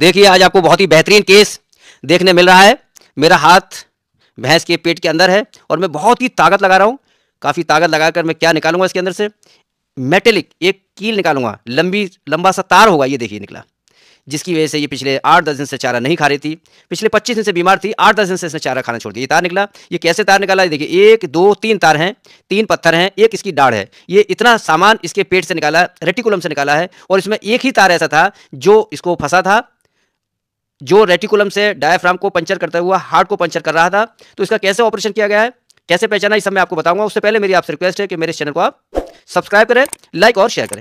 देखिए आज आपको बहुत ही बेहतरीन केस देखने मिल रहा है मेरा हाथ भैंस के पेट के अंदर है और मैं बहुत ही ताकत लगा रहा हूँ काफ़ी ताकत लगाकर मैं क्या निकालूंगा इसके अंदर से मेटेलिक एक कील निकालूंगा लंबी लंबा सा तार होगा ये देखिए निकला जिसकी वजह से ये पिछले आठ दस दिन से चारा नहीं खा रही थी पिछले पच्चीस दिन से बीमार थी आठ दस दिन से इसने चारा खाना छोड़ दिया ये तार निकला ये कैसे तार निकाला देखिए एक दो तीन तार हैं तीन पत्थर हैं एक इसकी डाढ़ है ये इतना सामान इसके पेट से निकाला रेटिकुलम से निकाला है और इसमें एक ही तार ऐसा था जो इसको फंसा था जो रेटिकुलम से डायफ्राम को पंचर करता हुआ हार्ट को पंचर कर रहा था तो इसका कैसे ऑपरेशन किया गया है कैसे पहचाना इस समय आपको बताऊंगा उससे पहले मेरी आपसे रिक्वेस्ट है कि मेरे चैनल को आप सब्सक्राइब करें लाइक और शेयर करें